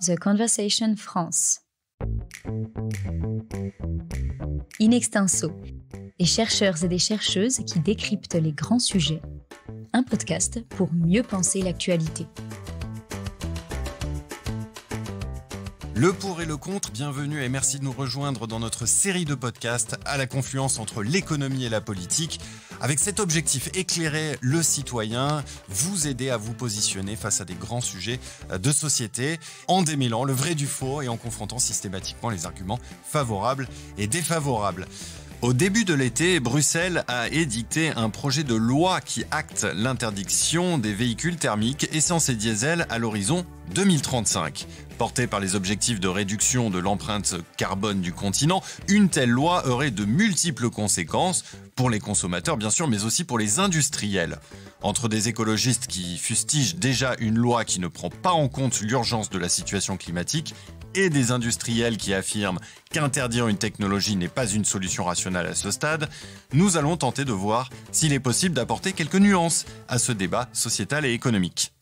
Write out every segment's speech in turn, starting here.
The Conversation France. In extenso, des chercheurs et des chercheuses qui décryptent les grands sujets. Un podcast pour mieux penser l'actualité. Le pour et le contre, bienvenue et merci de nous rejoindre dans notre série de podcasts à la confluence entre l'économie et la politique, avec cet objectif éclairer le citoyen, vous aider à vous positionner face à des grands sujets euh, de société, en démêlant le vrai du faux et en confrontant systématiquement les arguments favorables et défavorables. Au début de l'été, Bruxelles a édicté un projet de loi qui acte l'interdiction des véhicules thermiques, essence et diesel à l'horizon 2035 portée par les objectifs de réduction de l'empreinte carbone du continent, une telle loi aurait de multiples conséquences, pour les consommateurs bien sûr, mais aussi pour les industriels. Entre des écologistes qui fustigent déjà une loi qui ne prend pas en compte l'urgence de la situation climatique, et des industriels qui affirment qu'interdire une technologie n'est pas une solution rationnelle à ce stade, nous allons tenter de voir s'il est possible d'apporter quelques nuances à ce débat sociétal et économique.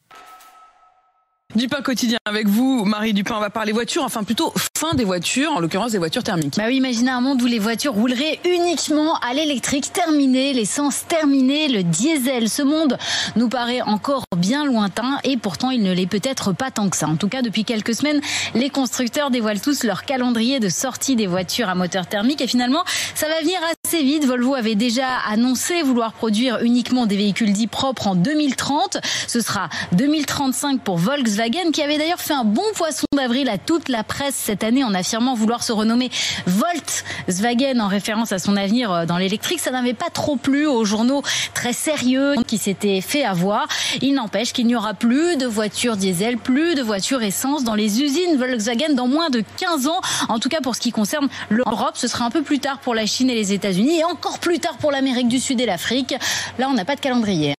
Du pain quotidien avec vous, Marie Dupin. On va parler voitures, enfin plutôt fin des voitures, en l'occurrence des voitures thermiques. Bah oui, imaginez un monde où les voitures rouleraient uniquement à l'électrique, terminée, l'essence, terminée le diesel. Ce monde nous paraît encore bien lointain et pourtant il ne l'est peut-être pas tant que ça. En tout cas, depuis quelques semaines, les constructeurs dévoilent tous leur calendrier de sortie des voitures à moteur thermique et finalement, ça va venir assez vite. Volvo avait déjà annoncé vouloir produire uniquement des véhicules dits propres en 2030. Ce sera 2035 pour Volkswagen Volkswagen, qui avait d'ailleurs fait un bon poisson d'avril à toute la presse cette année en affirmant vouloir se renommer Volkswagen en référence à son avenir euh, dans l'électrique. Ça n'avait pas trop plu aux journaux très sérieux qui s'étaient fait avoir. Il n'empêche qu'il n'y aura plus de voitures diesel, plus de voitures essence dans les usines Volkswagen dans moins de 15 ans. En tout cas, pour ce qui concerne l'Europe, ce sera un peu plus tard pour la Chine et les États-Unis et encore plus tard pour l'Amérique du Sud et l'Afrique. Là, on n'a pas de calendrier.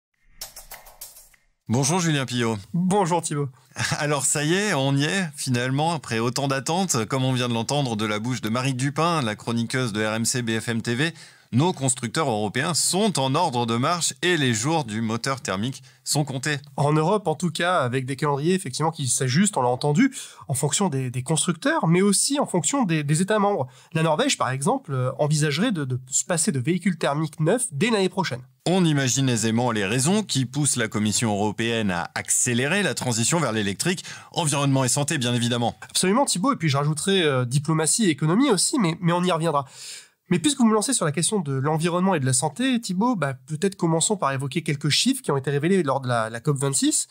Bonjour Julien Pillot. Bonjour Thibault. Alors ça y est, on y est finalement, après autant d'attentes, comme on vient de l'entendre de la bouche de Marie Dupin, la chroniqueuse de RMC BFM TV nos constructeurs européens sont en ordre de marche et les jours du moteur thermique sont comptés. En Europe, en tout cas, avec des calendriers effectivement qui s'ajustent, on l'a entendu, en fonction des, constructeurs, mais aussi en fonction des, États membres. La Norvège, par exemple, euh, envisagerait de, se passer de véhicules thermiques neufs dès l'année prochaine. On imagine aisément les raisons qui poussent la Commission européenne à accélérer la transition vers l'électrique, environnement et santé bien évidemment. Absolument Thibault, et puis je rajouterai euh, diplomatie et économie aussi, mais on y reviendra. Mais puisque vous me lancez sur la question de l'environnement et de la santé, Thibault, bah, peut-être commençons par évoquer quelques chiffres qui ont été révélés lors de la, COP26.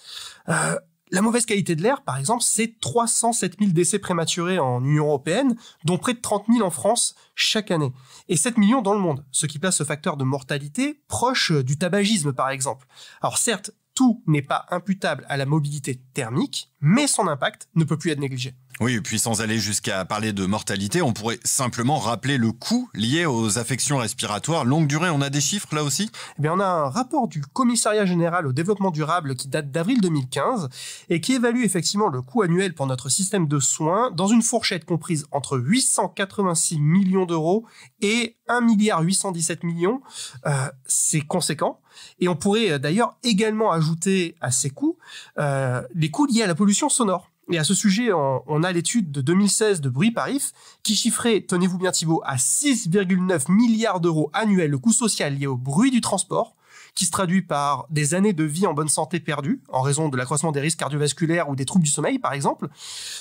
Euh, la mauvaise qualité de l'air, par exemple, c'est 307 000 décès prématurés en Union européenne, dont près de 30 000 en France chaque année, et 7 millions dans le monde, ce qui place ce facteur de mortalité proche du tabagisme, par exemple. Alors certes, tout n'est pas imputable à la mobilité thermique, mais son impact ne peut plus être négligé. Oui, et puis sans aller jusqu'à parler de mortalité, on pourrait simplement rappeler le coût lié aux affections respiratoires longue durée. On a des chiffres là aussi eh On a un rapport du Commissariat général au développement durable qui date d'avril 2015 et qui évalue effectivement le coût annuel pour notre système de soins dans une fourchette comprise entre 886 millions d'euros et 1 milliard 817 millions. Euh, c'est conséquent. Et on pourrait euh, d'ailleurs également ajouter à ces coûts euh, les coûts liés à la pollution sonore. Et à ce sujet, on, a l'étude de 2016 de Bruit Parif qui chiffrait, tenez-vous bien Thibault, à 6,9 milliards d'euros annuels le coût social lié au bruit du transport qui se traduit par des années de vie en bonne santé perdues, en raison de l'accroissement des risques cardiovasculaires ou des troubles du sommeil, par exemple,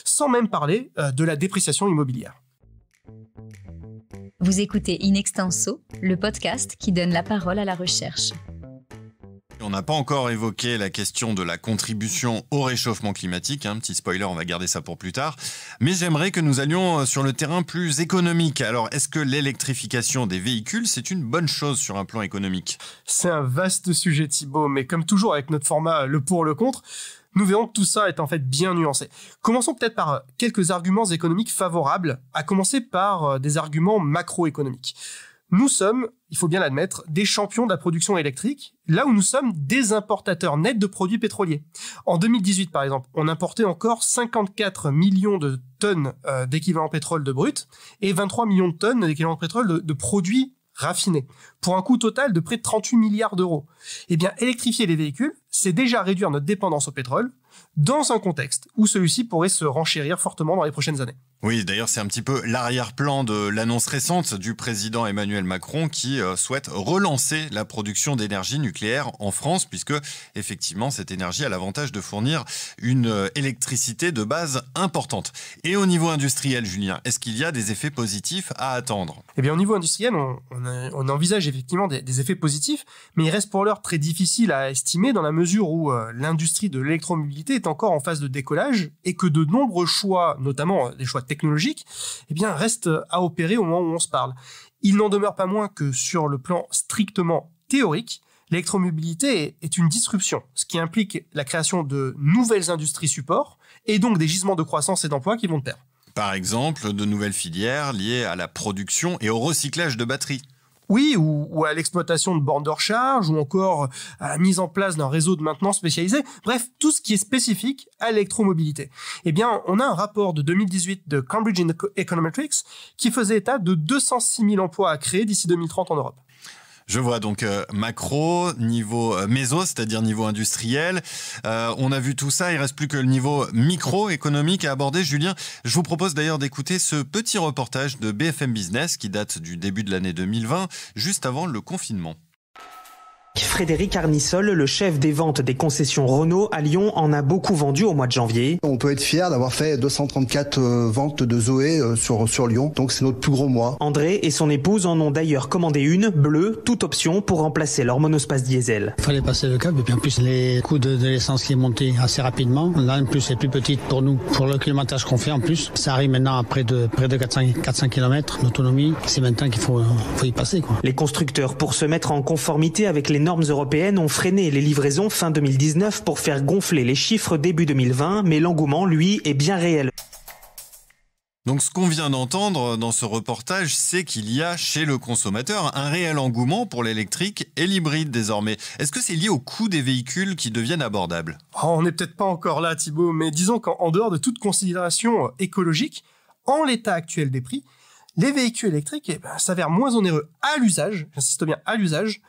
sans même parler euh, de la dépréciation immobilière. Vous écoutez In Extenso, le podcast qui donne la parole à la recherche. On n'a pas encore évoqué la question de la contribution au réchauffement climatique. Un hein, petit spoiler, on va garder ça pour plus tard. Mais j'aimerais que nous allions euh, sur le terrain plus économique. Alors, est-ce que l'électrification des véhicules, c'est une bonne chose sur un plan économique C'est un vaste sujet, Thibault, mais comme toujours avec notre format euh, le pour, le contre, nous verrons que tout ça est en fait bien nuancé. Commençons peut-être par euh, quelques arguments économiques favorables, à commencer par des arguments macroéconomiques. Nous sommes, il faut bien l'admettre, des champions de la production électrique, là où nous sommes des importateurs nets de produits pétroliers. En 2018, par exemple, on importait encore 54 millions de tonnes euh, d'équivalent pétrole de brut et 23 millions de tonnes d'équivalent pétrole de, de produits raffinés, pour un coût total de près de 38 milliards d'euros. Eh bien, électrifier les véhicules, c'est déjà réduire notre dépendance au pétrole, dans un contexte où celui-ci pourrait se renchérir fortement dans les prochaines années. Oui, d'ailleurs, c'est un petit peu l'arrière-plan de l'annonce récente du président Emmanuel Macron qui euh, souhaite relancer la production d'énergie nucléaire en France, puisque effectivement, cette énergie a l'avantage de fournir une euh, électricité de base importante. Et au niveau industriel, Julien, est-ce qu'il y a des effets positifs à attendre Eh bien, au niveau industriel, on, envisage effectivement des, effets positifs, mais il reste pour l'heure très difficile à estimer dans la mesure où euh, l'industrie de l'électromobilité est encore en phase de décollage et que de nombreux choix, notamment euh, des choix technologiques, eh bien, restent euh, à opérer au moment où on se parle. Il n'en demeure pas moins que sur le plan strictement théorique, l'électromobilité est une disruption, ce qui implique la création de nouvelles industries supports et donc des gisements de croissance et d'emplois qui vont de pair. Par exemple, de nouvelles filières liées à la production et au recyclage de batteries. Oui, ou, à l'exploitation de bornes de recharge, ou encore à la mise en place d'un réseau de maintenance spécialisé. Bref, tout ce qui est spécifique à l'électromobilité. Eh bien, on a un rapport de 2018 de Cambridge Econometrics qui faisait état de 206 000 emplois à créer d'ici 2030 en Europe. Je vois donc euh, macro, niveau euh, méso, c'est-à-dire niveau industriel. Euh, on a vu tout ça, il reste plus que le niveau économique à aborder. Julien, je vous propose d'ailleurs d'écouter ce petit reportage de BFM Business qui date du début de l'année 2020, juste avant le confinement. Frédéric Arnisol, le chef des ventes des concessions Renault à Lyon, en a beaucoup vendu au mois de janvier. On peut être fier d'avoir fait 234 euh, ventes de Zoé euh, sur, sur Lyon, donc c'est notre plus gros mois. André et son épouse en ont d'ailleurs commandé une, bleue, toute option, pour remplacer leur monospace diesel. Il fallait passer le cap, et puis en plus les coûts de, l'essence qui est monté assez rapidement. Là, en plus, c'est plus petite pour nous, pour le climatage qu'on fait en plus. Ça arrive maintenant à près de, près de 400, km d'autonomie. C'est maintenant qu'il faut, euh, y passer. Les constructeurs, pour se mettre en conformité avec les normes européennes ont freiné les livraisons fin 2019 pour faire gonfler les chiffres début 2020, mais l'engouement, lui, est bien réel. Donc ce qu'on vient d'entendre dans ce reportage, c'est qu'il y a chez le consommateur un réel engouement pour l'électrique et l'hybride désormais. Est-ce que c'est lié au coût des véhicules qui deviennent abordables ah, On n'est peut-être pas encore là Thibault, mais disons qu'en dehors de toute considération euh, écologique, en l'état actuel des prix, les véhicules électriques eh ben, s'avèrent moins onéreux à l'usage, j'insiste bien à l'usage,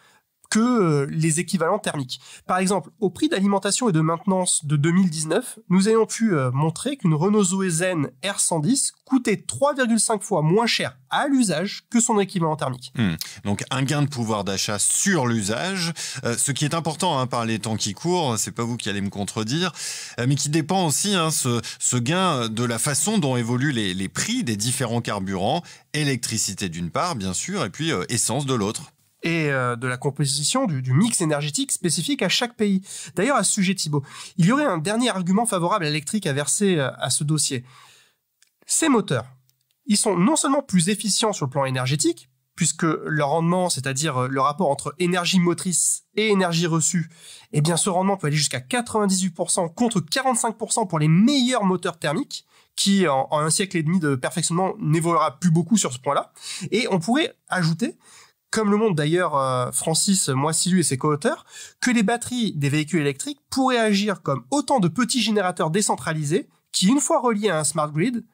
que euh, les équivalents thermiques. Par exemple, au prix d'alimentation et de maintenance de 2019, nous ayons pu euh, montrer qu'une Renault Zoé Zen R110 coûtait 3,5 fois moins cher à l'usage que son équivalent thermique. Hmm. Donc un gain de pouvoir d'achat sur l'usage, euh, ce qui est important hein, par les temps qui courent, c'est pas vous qui allez me contredire, mais qui dépend aussi hein, ce, gain de la façon dont évoluent les, prix des différents carburants, électricité d'une part bien sûr, et puis essence de l'autre et euh, de la composition du, mix énergétique spécifique à chaque pays. D'ailleurs, à ce sujet, Thibault, il y aurait un dernier argument favorable à à verser euh, à ce dossier. Ces moteurs, ils sont non seulement plus efficients sur le plan énergétique, puisque leur rendement, c'est-à-dire euh, le rapport entre énergie motrice et énergie reçue, eh bien ce rendement peut aller jusqu'à 98% contre 45% pour les meilleurs moteurs thermiques, qui en, en un siècle et demi de perfectionnement n'évoluera plus beaucoup sur ce point-là. Et on pourrait ajouter comme le montre d'ailleurs euh, Francis euh, Moissilu et ses co-auteurs, que les batteries des véhicules électriques pourraient agir comme autant de petits générateurs décentralisés qui, une fois reliés à un smart grid,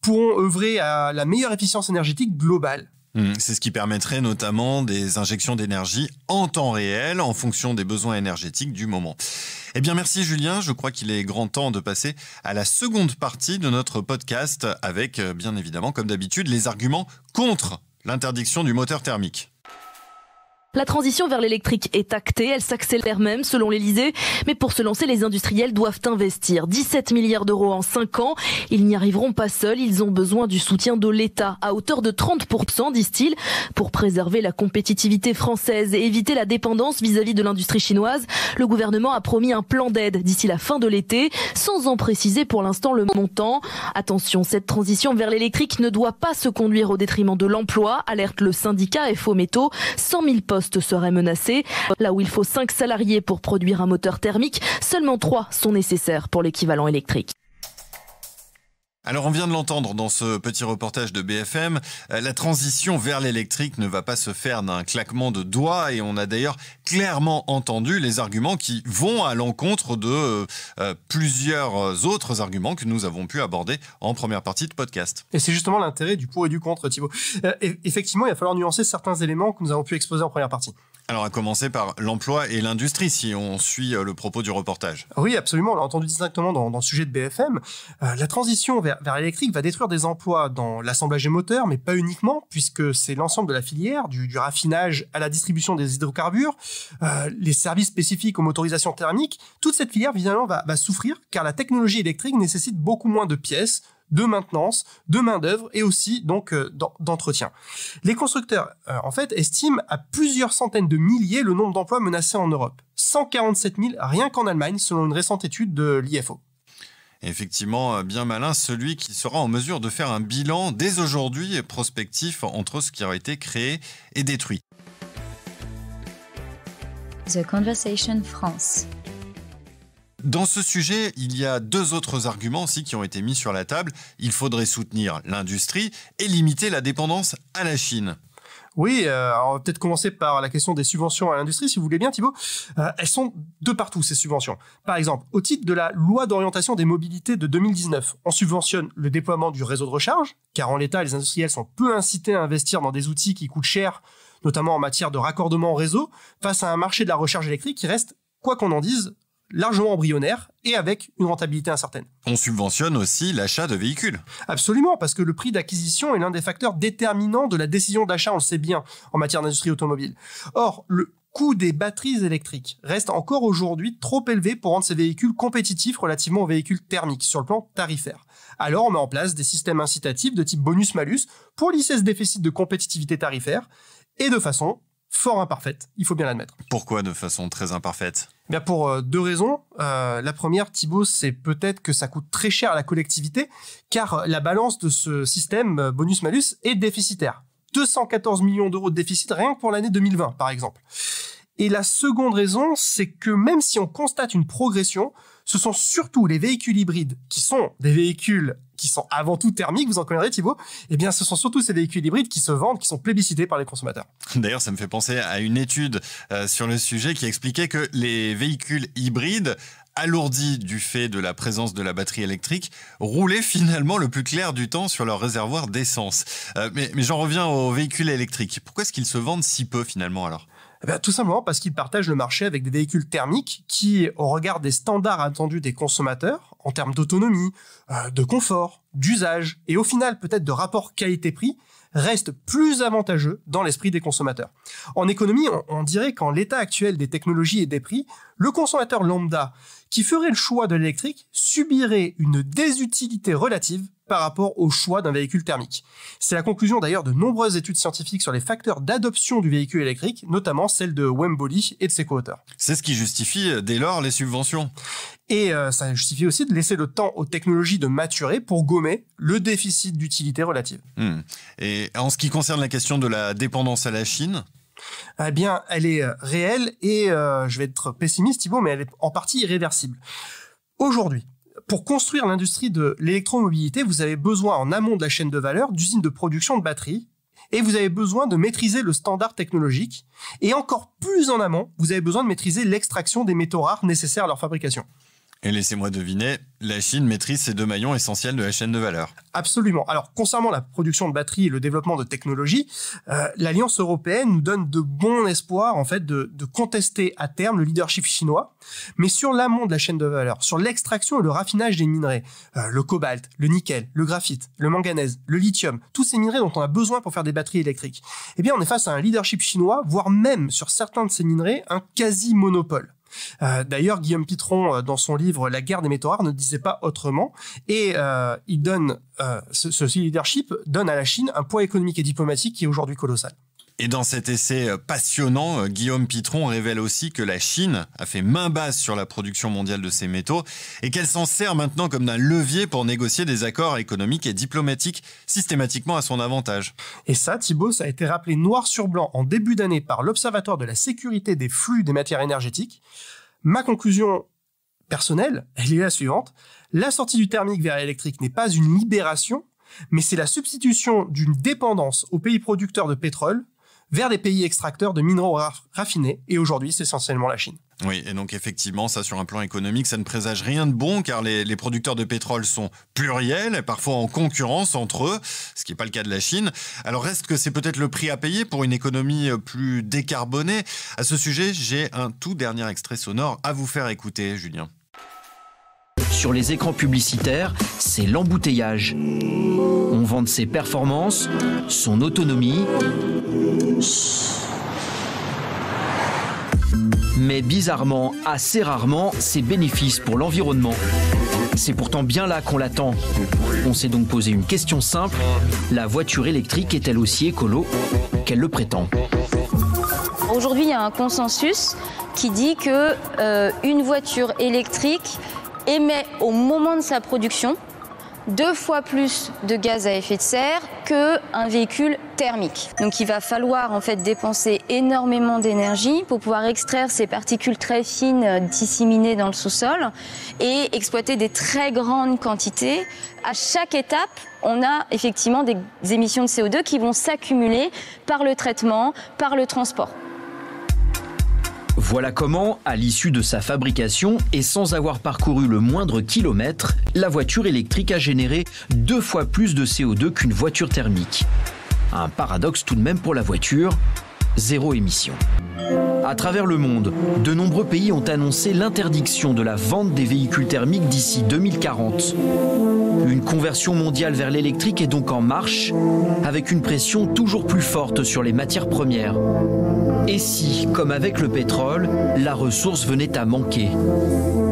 pourront œuvrer à la meilleure efficience énergétique globale. Hmm, c'est ce qui permettrait notamment des injections d'énergie en temps réel en fonction des besoins énergétiques du moment. Eh bien merci Julien, je crois qu'il est grand temps de passer à la seconde partie de notre podcast avec euh, bien évidemment comme d'habitude les arguments contre l'interdiction du moteur thermique. La transition vers l'électrique est actée, elle s'accélère même selon l'Elysée, mais pour se lancer, les industriels doivent investir 17 milliards d'euros en 5 ans. Ils n'y arriveront pas seuls, ils ont besoin du soutien de l'État à hauteur de 30%, disent-ils, pour préserver la compétitivité française et éviter la dépendance vis-à-vis de l'industrie chinoise. Le gouvernement a promis un plan d'aide d'ici la fin de l'été, sans en préciser pour l'instant le montant. Attention, cette transition vers l'électrique ne doit pas se conduire au détriment de l'emploi, alerte le syndicat FO 100 000 postes serait menacé. Là où il faut 5 salariés pour produire un moteur thermique, seulement 3 sont nécessaires pour l'équivalent électrique. Alors on vient de l'entendre dans ce petit reportage de BFM, euh, la transition vers l'électrique ne va pas se faire d'un claquement de doigts et on a d'ailleurs clairement entendu les arguments qui vont à l'encontre de euh, euh, plusieurs autres arguments que nous avons pu aborder en première partie de podcast. Et c'est justement l'intérêt du pour et du contre Thibault. effectivement, il va falloir nuancer certains éléments que nous avons pu exposer en première partie. Alors, à commencer par l'emploi et l'industrie, si on suit euh, le propos du reportage. Oui, absolument. On l'a entendu distinctement dans, le sujet de BFM. Euh, la transition vers, l'électrique va détruire des emplois dans l'assemblage des moteurs, mais pas uniquement, puisque c'est l'ensemble de la filière, du, raffinage à la distribution des hydrocarbures, euh, les services spécifiques aux motorisations thermiques. Toute cette filière, finalement, va souffrir, car la technologie électrique nécessite beaucoup moins de pièces, de maintenance, de main-d'œuvre et aussi donc euh, d'entretien. Les constructeurs, euh, en fait, estiment à plusieurs centaines de milliers le nombre d'emplois menacés en Europe. 147 000 rien qu'en Allemagne, selon une récente étude de l'IFO. Effectivement, euh, bien malin celui qui sera en mesure de faire un bilan dès aujourd'hui prospectif entre ce qui aura été créé et détruit. The Conversation France. Dans ce sujet, il y a deux autres arguments aussi qui ont été mis sur la table. Il faudrait soutenir l'industrie et limiter la dépendance à la Chine. Oui, euh, on va peut-être commencer par la question des subventions à l'industrie, si vous voulez bien, Thibault. Euh, elles sont de partout, ces subventions. Par exemple, au titre de la loi d'orientation des mobilités de 2019, on subventionne le déploiement du réseau de recharge, car en l'état, les industriels sont peu incités à investir dans des outils qui coûtent cher, notamment en matière de raccordement au réseau, face à un marché de la recharge électrique qui reste, quoi qu'on en dise, largement embryonnaire et avec une rentabilité incertaine. On subventionne aussi l'achat de véhicules. Absolument, parce que le prix d'acquisition est l'un des facteurs déterminants de la décision d'achat, on le sait bien, en matière d'industrie automobile. Or, le coût des batteries électriques reste encore aujourd'hui trop élevé pour rendre ces véhicules compétitifs relativement aux véhicules thermiques sur le plan tarifaire. Alors on met en place des systèmes incitatifs de type bonus-malus pour lisser ce déficit de compétitivité tarifaire et de façon fort imparfaite, il faut bien l'admettre. Pourquoi de façon très imparfaite eh Bien pour euh, deux raisons. Euh, la première, Thibault, c'est peut-être que ça coûte très cher à la collectivité, car euh, la balance de ce système bonus-malus est déficitaire. 214 millions d'euros de déficit rien que pour l'année 2020, par exemple. Et la seconde raison, c'est que même si on constate une progression, ce sont surtout les véhicules hybrides, qui sont des véhicules qui sont avant tout thermiques, vous en connaissez Thibault eh bien ce sont surtout ces véhicules hybrides qui se vendent, qui sont plébiscités par les consommateurs. D'ailleurs, ça me fait penser à une étude euh, sur le sujet qui expliquait que les véhicules hybrides alourdis du fait de la présence de la batterie électrique, roulaient finalement le plus clair du temps sur leur réservoir d'essence. Euh, mais, j'en reviens aux véhicules électriques. Pourquoi est-ce qu'ils se vendent si peu finalement alors eh tout simplement parce qu'ils partagent le marché avec des véhicules thermiques qui, au regard des standards attendus des consommateurs, en termes d'autonomie, euh, de confort, d'usage et au final peut-être de rapport qualité-prix reste plus avantageux dans l'esprit des consommateurs. En économie, on dirait qu'en l'état actuel des technologies et des prix, le consommateur lambda qui ferait le choix de l'électrique subirait une désutilité relative par rapport au choix d'un véhicule thermique. C'est la conclusion d'ailleurs de nombreuses études scientifiques sur les facteurs d'adoption du véhicule électrique, notamment celle de Wemboli et de ses co-auteurs. C'est ce qui justifie euh, dès lors les subventions. Et euh, ça justifie aussi de laisser le temps aux technologies de maturer pour gommer le déficit d'utilité relative. Hmm. Et en ce qui concerne la question de la dépendance à la Chine, eh bien, elle est euh, réelle et euh, je vais être pessimiste, Thibault, mais elle est en partie irréversible. Aujourd'hui, pour construire l'industrie de l'électromobilité, vous avez besoin en amont de la chaîne de valeur d'usines de production de batteries et vous avez besoin de maîtriser le standard technologique et encore plus en amont, vous avez besoin de maîtriser l'extraction des métaux rares nécessaires à leur fabrication. Et laissez-moi deviner, la Chine maîtrise ces deux maillons essentiels de la chaîne de valeur. Absolument. Alors, concernant la production de batteries et le développement de technologies, euh, l'Alliance européenne nous donne de bons espoirs, en fait, de, contester à terme le leadership chinois, mais sur l'amont de la chaîne de valeur, sur l'extraction et le raffinage des minerais, euh, le cobalt, le nickel, le graphite, le manganèse, le lithium, tous ces minerais dont on a besoin pour faire des batteries électriques. Eh bien, on est face à un leadership chinois, voire même sur certains de ces minerais, un quasi-monopole. Euh, d'ailleurs, Guillaume Pitron, euh, dans son livre La guerre des rares », ne disait pas autrement. Et euh, il donne, ce leadership donne à la Chine un poids économique et diplomatique qui est aujourd'hui colossal. Et dans cet essai euh, passionnant, euh, Guillaume Pitron révèle aussi que la Chine a fait main basse sur la production mondiale de ces métaux et qu'elle s'en sert maintenant comme d'un levier pour négocier des accords économiques et diplomatiques systématiquement à son avantage. Et ça, Thibault, ça a été rappelé noir sur blanc en début d'année par l'Observatoire de la sécurité des flux des matières énergétiques. Ma conclusion personnelle, elle est la suivante. La sortie du thermique vers l'électrique n'est pas une libération, mais c'est la substitution d'une dépendance aux pays producteurs de pétrole vers des pays extracteurs de minéraux raffinés, et aujourd'hui c'est essentiellement la Chine. Oui, et donc effectivement, ça sur un plan économique, ça ne présage rien de bon car les, les producteurs de pétrole sont pluriels, et parfois en concurrence entre eux, ce qui n'est pas le cas de la Chine. Alors reste que c'est peut-être le prix à payer pour une économie euh, plus décarbonée. À ce sujet, j'ai un tout dernier extrait sonore à vous faire écouter, Julien sur les écrans publicitaires, c'est l'embouteillage. On vante ses performances, son autonomie. Mais bizarrement, assez rarement, ses bénéfices pour l'environnement. C'est pourtant bien là qu'on l'attend. On s'est donc posé une question simple. La voiture électrique est-elle aussi écolo qu'elle le prétend Aujourd'hui, il y a un consensus qui dit que euh, une voiture électrique émet au moment de sa production deux fois plus de gaz à effet de serre qu'un véhicule thermique. Donc il va falloir en fait dépenser énormément d'énergie pour pouvoir extraire ces particules très fines euh, disséminées dans le sous-sol et exploiter des très grandes quantités. À chaque étape, on a effectivement des émissions de CO2 qui vont s'accumuler par le traitement, par le transport. Voilà comment, à l'issue de sa fabrication et sans avoir parcouru le moindre kilomètre, la voiture électrique a généré deux fois plus de CO2 qu'une voiture thermique. Un paradoxe tout de même pour la voiture, zéro émission. À travers le monde, de nombreux pays ont annoncé l'interdiction de la vente des véhicules thermiques d'ici 2040. Une conversion mondiale vers l'électrique est donc en marche, avec une pression toujours plus forte sur les matières premières. Et si, comme avec le pétrole, la ressource venait à manquer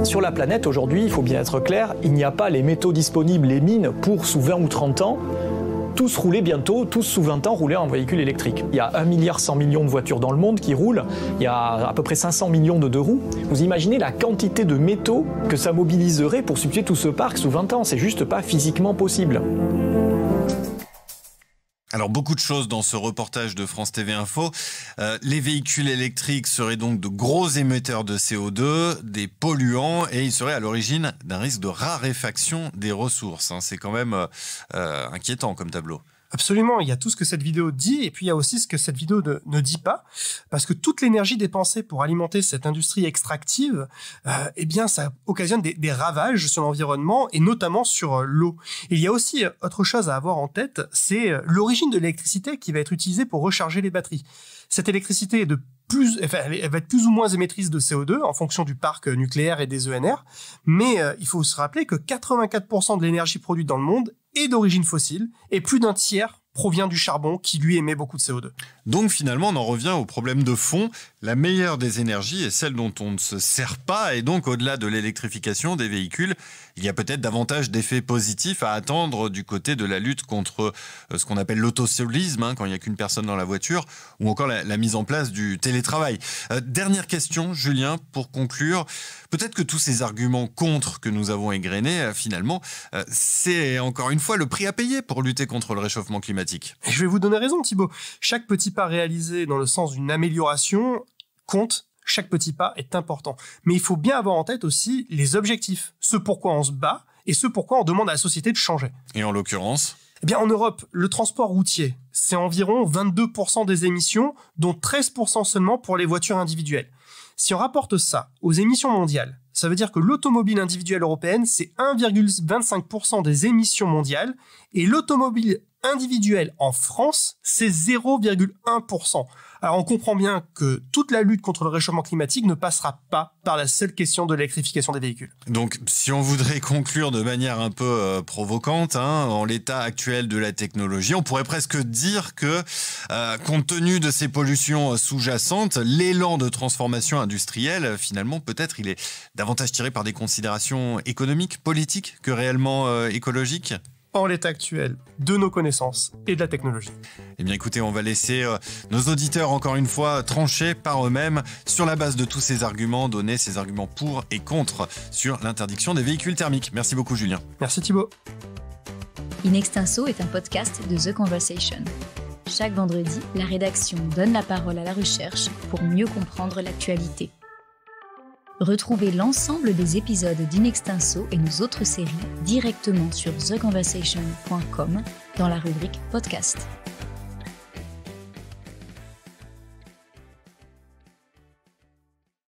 Sur la planète aujourd'hui, il faut bien être clair, il n'y a pas les métaux disponibles, les mines, pour sous 20 ou 30 ans tous rouler bientôt, tous sous 20 ans rouler en véhicule électrique. Il y a 1 milliard 100 millions de voitures dans le monde qui roulent, il y a à peu près 500 millions de deux roues. Vous imaginez la quantité de métaux que ça mobiliserait pour substituer tout ce parc sous 20 ans, c'est juste pas physiquement possible. Alors beaucoup de choses dans ce reportage de France TV Info. Euh, les véhicules électriques seraient donc de gros émetteurs de CO2, des polluants, et ils seraient à l'origine d'un risque de raréfaction des ressources. Hein. C'est quand même euh, euh, inquiétant comme tableau. Absolument, il y a tout ce que cette vidéo dit, et puis il y a aussi ce que cette vidéo ne, dit pas, parce que toute l'énergie dépensée pour alimenter cette industrie extractive, euh, eh bien, ça occasionne des, ravages sur l'environnement, et notamment sur euh, l'eau. Il y a aussi euh, autre chose à avoir en tête, c'est l'origine de l'électricité qui va être utilisée pour recharger les batteries. Cette électricité est de plus, va être plus ou moins émettrice de CO2 en fonction du parc nucléaire et des ENR, mais il faut se rappeler que 84% de l'énergie produite dans le monde et d'origine fossile, et plus d'un tiers provient du charbon qui lui émet beaucoup de CO2. Donc finalement, on en revient au problème de fond. La meilleure des énergies est celle dont on ne se sert pas. Et donc, au-delà de l'électrification des véhicules, il y a peut-être davantage d'effets positifs à attendre du côté de la lutte contre euh, ce qu'on appelle l'autosolisme, hein, quand il n'y a qu'une personne dans la voiture, ou encore la, mise en place du télétravail. Euh, dernière question, Julien, pour conclure. Peut-être que tous ces arguments contre que nous avons égrenés, euh, finalement, c'est encore une fois le prix à payer pour lutter contre le réchauffement climatique je vais vous donner raison, Thibault, Chaque petit pas réalisé dans le sens d'une amélioration compte chaque petit pas est important. Mais il faut bien avoir en tête aussi les objectifs, ce pourquoi on se bat et ce pourquoi on demande à la société de changer. Et en l'occurrence Eh bien en Europe, le transport routier, c'est environ 22% des émissions, dont 13% seulement pour les voitures individuelles. Si on rapporte ça aux émissions mondiales, ça veut dire que l'automobile individuelle européenne, c'est 1,25% des émissions mondiales, et l'automobile Individuel en France, c'est 0,1%. Alors on comprend bien que toute la lutte contre le réchauffement climatique ne passera pas par la seule question de l'électrification des véhicules. Donc si on voudrait conclure de manière un peu euh, provocante, hein, en l'état actuel de la technologie, on pourrait presque dire que euh, compte tenu de ces pollutions sous-jacentes, l'élan de transformation industrielle, finalement peut-être il est davantage tiré par des considérations économiques, politiques que réellement euh, écologiques en l'état actuel de nos connaissances et de la technologie. Eh bien écoutez, on va laisser euh, nos auditeurs encore une fois trancher par eux-mêmes sur la base de tous ces arguments, donner ces arguments pour et contre sur l'interdiction des véhicules thermiques. Merci beaucoup Julien. Merci Thibault. In est un podcast de The Conversation. Chaque vendredi, la rédaction donne la parole à la recherche pour mieux comprendre l'actualité. Retrouvez l'ensemble des épisodes d'Inextinso et nos autres séries directement sur theconversation.com dans la rubrique Podcast.